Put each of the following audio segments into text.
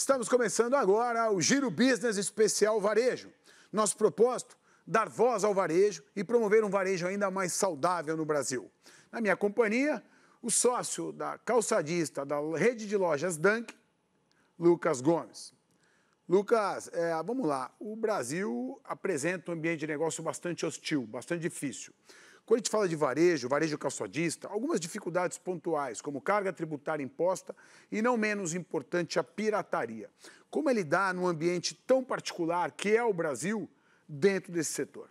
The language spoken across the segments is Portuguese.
Estamos começando agora o Giro Business Especial Varejo. Nosso propósito: dar voz ao varejo e promover um varejo ainda mais saudável no Brasil. Na minha companhia, o sócio da calçadista da rede de lojas Dunk, Lucas Gomes. Lucas, é, vamos lá. O Brasil apresenta um ambiente de negócio bastante hostil, bastante difícil. Quando a gente fala de varejo, varejo calçadista, algumas dificuldades pontuais, como carga tributária imposta e, não menos importante, a pirataria. Como é lidar num ambiente tão particular que é o Brasil dentro desse setor?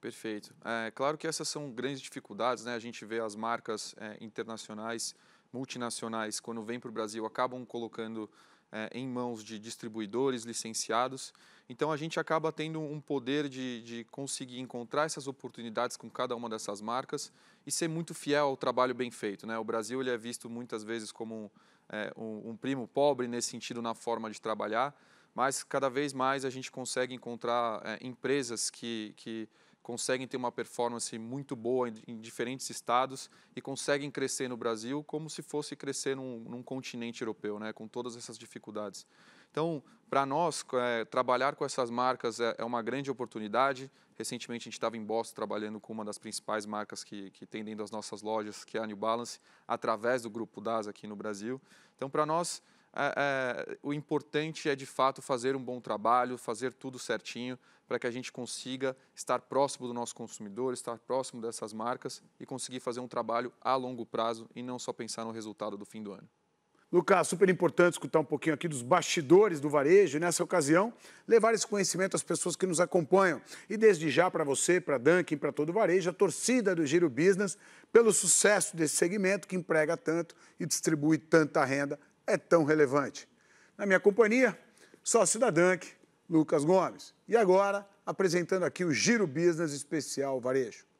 Perfeito. É claro que essas são grandes dificuldades, né? A gente vê as marcas é, internacionais, multinacionais, quando vêm para o Brasil, acabam colocando é, em mãos de distribuidores licenciados então a gente acaba tendo um poder de, de, conseguir encontrar essas oportunidades com cada uma dessas marcas e ser muito fiel ao trabalho bem feito. Né? O Brasil ele é visto muitas vezes como é, um, um, primo pobre nesse sentido na forma de trabalhar, mas cada vez mais a gente consegue encontrar é, empresas que, que conseguem ter uma performance muito boa em, diferentes estados e conseguem crescer no Brasil como se fosse crescer num, num continente europeu, né, com todas essas dificuldades. Então, para nós, é, trabalhar com essas marcas é, é, uma grande oportunidade. Recentemente, a gente estava em Boston trabalhando com uma das principais marcas que, que tem dentro das nossas lojas, que é a New Balance, através do Grupo DAS aqui no Brasil. Então, para nós, é, o importante é de fato fazer um bom trabalho, fazer tudo certinho para que a gente consiga estar próximo do nosso consumidor, estar próximo dessas marcas e conseguir fazer um trabalho a longo prazo e não só pensar no resultado do fim do ano. Lucas, super importante escutar um pouquinho aqui dos bastidores do varejo e, nessa ocasião, levar esse conhecimento às pessoas que nos acompanham. E desde já para você, para e para todo o varejo, a torcida do Giro Business pelo sucesso desse segmento que emprega tanto e distribui tanta renda é tão relevante. Na minha companhia, sócio da Dunk, Lucas Gomes. E agora, apresentando aqui o Giro Business Especial Varejo.